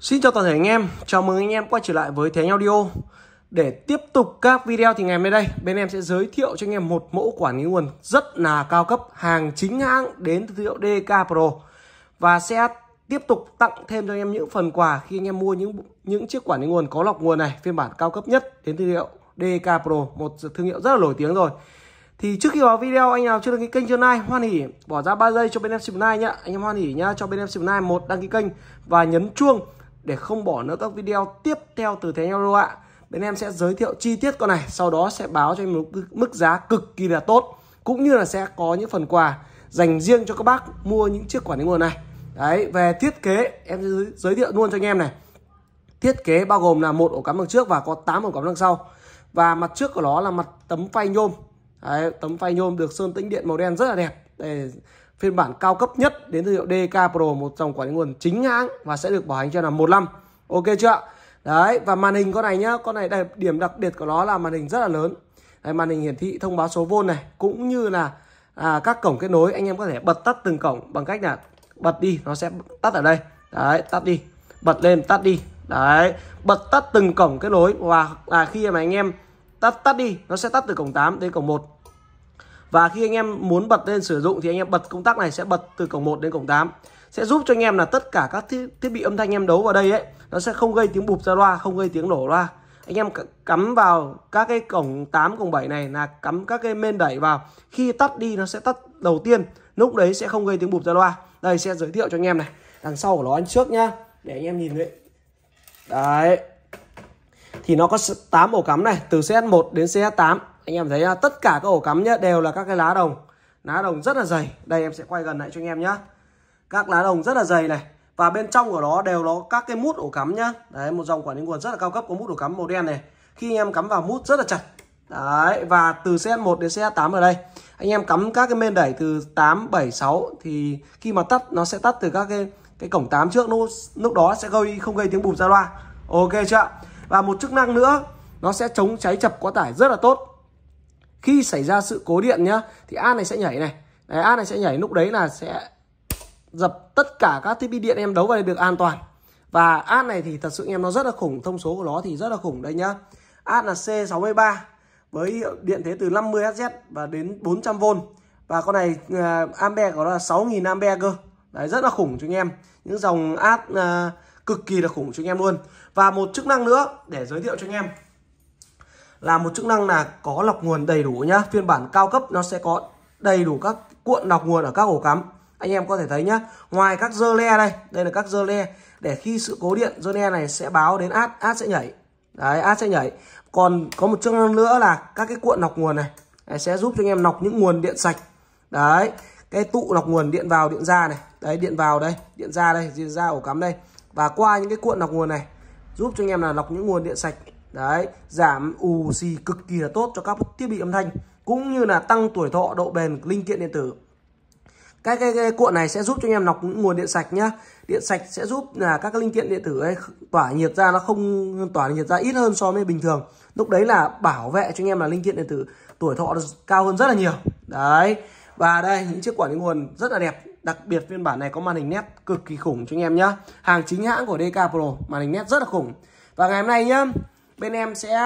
Xin chào toàn thể anh em, chào mừng anh em quay trở lại với Thế Anh Audio Để tiếp tục các video thì ngày hôm nay đây Bên em sẽ giới thiệu cho anh em một mẫu quản lý nguồn rất là cao cấp Hàng chính hãng đến từ hiệu DK Pro Và sẽ tiếp tục tặng thêm cho anh em những phần quà Khi anh em mua những những chiếc quản lý nguồn có lọc nguồn này Phiên bản cao cấp nhất đến từ hiệu DK Pro Một thương hiệu rất là nổi tiếng rồi thì trước khi vào video anh nào chưa đăng ký kênh chưa nay hoan hỉ bỏ ra 3 giây cho bên em xin like nhá anh em hoan hỉ nhá cho bên em xin like một đăng ký kênh và nhấn chuông để không bỏ lỡ các video tiếp theo từ Thế Euro ạ. Bên em sẽ giới thiệu chi tiết con này, sau đó sẽ báo cho em một mức giá cực kỳ là tốt cũng như là sẽ có những phần quà dành riêng cho các bác mua những chiếc quản lý nguồn này. Đấy, về thiết kế em sẽ giới thiệu luôn cho anh em này. Thiết kế bao gồm là một ổ cắm đằng trước và có 8 ổ cắm đằng sau. Và mặt trước của nó là mặt tấm phay nhôm. Đấy, tấm phay nhôm được sơn tĩnh điện màu đen rất là đẹp để Phiên bản cao cấp nhất đến thương hiệu DK Pro một dòng quản lý nguồn chính hãng và sẽ được bảo hành cho là một năm. Ok chưa? Đấy và màn hình con này nhá, con này đặc điểm đặc biệt của nó là màn hình rất là lớn. Đấy, màn hình hiển thị thông báo số vôn này cũng như là à, các cổng kết nối anh em có thể bật tắt từng cổng bằng cách là bật đi nó sẽ tắt ở đây. Đấy, tắt đi. Bật lên tắt đi. Đấy, bật tắt từng cổng kết nối và à, khi mà anh em tắt tắt đi, nó sẽ tắt từ cổng 8 đến cổng 1 và khi anh em muốn bật lên sử dụng thì anh em bật công tắc này sẽ bật từ cổng 1 đến cổng 8 sẽ giúp cho anh em là tất cả các thiết, thiết bị âm thanh em đấu vào đây ấy nó sẽ không gây tiếng bụp ra loa không gây tiếng nổ loa anh em cắm vào các cái cổng 8 cổng 7 này là cắm các cái men đẩy vào khi tắt đi nó sẽ tắt đầu tiên lúc đấy sẽ không gây tiếng bụp ra loa đây sẽ giới thiệu cho anh em này đằng sau của nó anh trước nhá để anh em nhìn đấy đấy thì nó có 8 ổ cắm này từ CS1 đến CS8 anh em thấy à, tất cả các ổ cắm nhá đều là các cái lá đồng lá đồng rất là dày đây em sẽ quay gần lại cho anh em nhá các lá đồng rất là dày này và bên trong của nó đều nó các cái mút ổ cắm nhá đấy một dòng quản lý nguồn rất là cao cấp có mút ổ cắm màu đen này khi anh em cắm vào mút rất là chặt đấy và từ xe 1 đến xe 8 ở đây anh em cắm các cái men đẩy từ 8 7 6 thì khi mà tắt nó sẽ tắt từ các cái cái cổng 8 trước lúc lúc đó sẽ gây không gây tiếng bụp ra loa ok chưa và một chức năng nữa nó sẽ chống cháy chập quá tải rất là tốt khi xảy ra sự cố điện nhá thì an này sẽ nhảy này đấy, an này sẽ nhảy lúc đấy là sẽ dập tất cả các thiết bị điện em đấu vào được an toàn và ad này thì thật sự em nó rất là khủng thông số của nó thì rất là khủng đây nhá ad là C63 với điện thế từ 50Hz và đến 400V và con này uh, ampe của nó là 6.000 ampe cơ đấy rất là khủng cho anh em những dòng ad uh, à, cực kỳ là khủng cho anh em luôn và một chức năng nữa để giới thiệu cho anh em là một chức năng là có lọc nguồn đầy đủ nhá phiên bản cao cấp nó sẽ có đầy đủ các cuộn lọc nguồn ở các ổ cắm anh em có thể thấy nhá ngoài các dơ le đây đây là các dơ le để khi sự cố điện dơ le này sẽ báo đến át át sẽ nhảy đấy át sẽ nhảy còn có một chức năng nữa là các cái cuộn lọc nguồn này đấy, sẽ giúp cho anh em lọc những nguồn điện sạch đấy cái tụ lọc nguồn điện vào điện ra này đấy điện vào đây điện ra đây điện ra ổ cắm đây và qua những cái cuộn lọc nguồn này giúp cho anh em là lọc những nguồn điện sạch đấy giảm ù xì cực kỳ là tốt cho các thiết bị âm thanh cũng như là tăng tuổi thọ độ bền linh kiện điện tử các cái, cái cuộn này sẽ giúp cho anh em lọc nguồn điện sạch nhá điện sạch sẽ giúp là các cái linh kiện điện tử ấy tỏa nhiệt ra nó không tỏa nhiệt ra ít hơn so với bình thường lúc đấy là bảo vệ cho anh em là linh kiện điện tử tuổi thọ cao hơn rất là nhiều đấy và đây những chiếc quản lý nguồn rất là đẹp đặc biệt phiên bản này có màn hình nét cực kỳ khủng cho anh em nhá hàng chính hãng của DK Pro màn hình nét rất là khủng và ngày hôm nay nhá bên em sẽ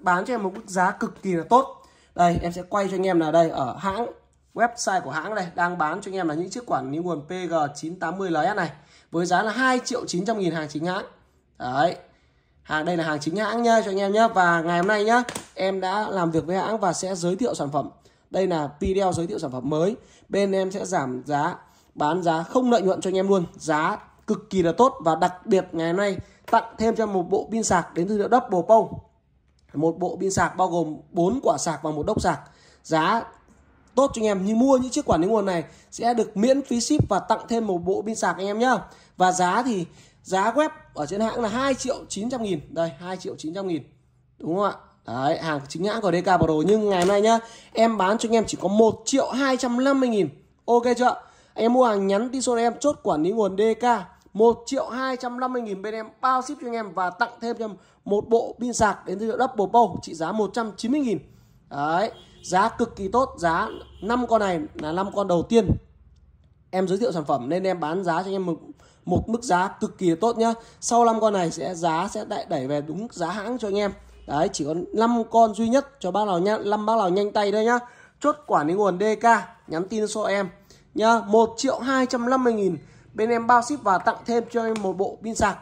bán cho em một mức giá cực kỳ là tốt đây em sẽ quay cho anh em là đây ở hãng website của hãng này đang bán cho anh em là những chiếc quản lý nguồn PG980 LS này với giá là 2 triệu 900 nghìn hàng chính hãng đấy hàng đây là hàng chính hãng nha cho anh em nhé và ngày hôm nay nhá em đã làm việc với hãng và sẽ giới thiệu sản phẩm đây là video giới thiệu sản phẩm mới bên em sẽ giảm giá bán giá không lợi nhuận cho anh em luôn giá cực kỳ là tốt và đặc biệt ngày hôm nay tặng thêm cho một bộ pin sạc đến từ hiệu Double Pong. Một bộ pin sạc bao gồm 4 quả sạc và một đốc sạc. Giá tốt cho anh em như mua những chiếc quản lý nguồn này sẽ được miễn phí ship và tặng thêm một bộ pin sạc anh em nhá. Và giá thì giá web ở trên hãng là 2 triệu 900 nghìn. Đây 2 triệu 900 nghìn. Đúng không ạ? Đấy, hàng chính hãng của DK Pro nhưng ngày hôm nay nhá, em bán cho anh em chỉ có 1 triệu 250 nghìn. Ok chưa? Anh em mua hàng nhắn tin số em chốt quản lý nguồn DK 1 triệu 250 nghìn bên em bao ship cho anh em và tặng thêm cho một bộ pin sạc đến từ hiệu Double Bow trị giá 190 nghìn đấy giá cực kỳ tốt giá 5 con này là 5 con đầu tiên em giới thiệu sản phẩm nên em bán giá cho anh em một, một mức giá cực kỳ tốt nhá sau 5 con này sẽ giá sẽ đẩy, đẩy về đúng giá hãng cho anh em đấy chỉ còn 5 con duy nhất cho bác nào nhá 5 bác nào nhanh tay thôi nhá chốt quản lý nguồn DK nhắn tin cho em nhá 1 triệu 250 nghìn Bên em bao ship và tặng thêm cho em một bộ pin sạc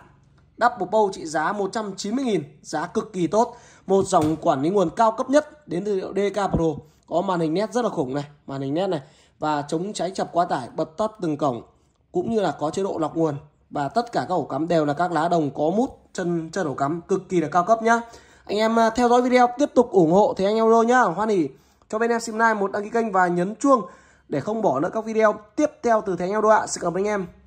Double Bow trị giá 190.000 Giá cực kỳ tốt Một dòng quản lý nguồn cao cấp nhất Đến từ hiệu DK Pro Có màn hình nét rất là khủng này Màn hình nét này Và chống cháy chập quá tải Bật tắt từng cổng Cũng như là có chế độ lọc nguồn Và tất cả các ổ cắm đều là các lá đồng có mút Chân chân ổ cắm cực kỳ là cao cấp nhá Anh em à, theo dõi video tiếp tục ủng hộ Thế anh em luôn nhá Hoan hỉ cho bên em sim 9 một đăng ký kênh và nhấn chuông để không bỏ lỡ các video tiếp theo từ thế anh em Eo ạ Xin cảm ơn anh em.